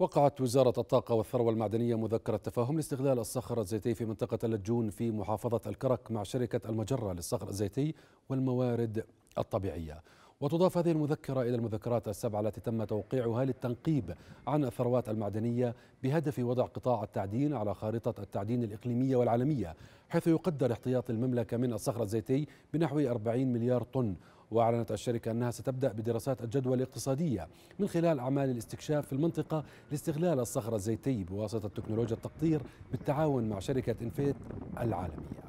وقعت وزارة الطاقة والثروة المعدنية مذكرة تفاهم لاستغلال الصخر الزيتي في منطقة اللجون في محافظة الكرك مع شركة المجرة للصخر الزيتي والموارد الطبيعية وتضاف هذه المذكرة إلى المذكرات السبعة التي تم توقيعها للتنقيب عن الثروات المعدنية بهدف وضع قطاع التعدين على خارطة التعدين الإقليمية والعالمية حيث يقدر احتياط المملكة من الصخر الزيتي بنحو 40 مليار طن وأعلنت الشركة أنها ستبدأ بدراسات الجدوى الاقتصادية من خلال أعمال الاستكشاف في المنطقة لاستغلال الصخر الزيتي بواسطة تكنولوجيا التقطير بالتعاون مع شركة إنفيت العالمية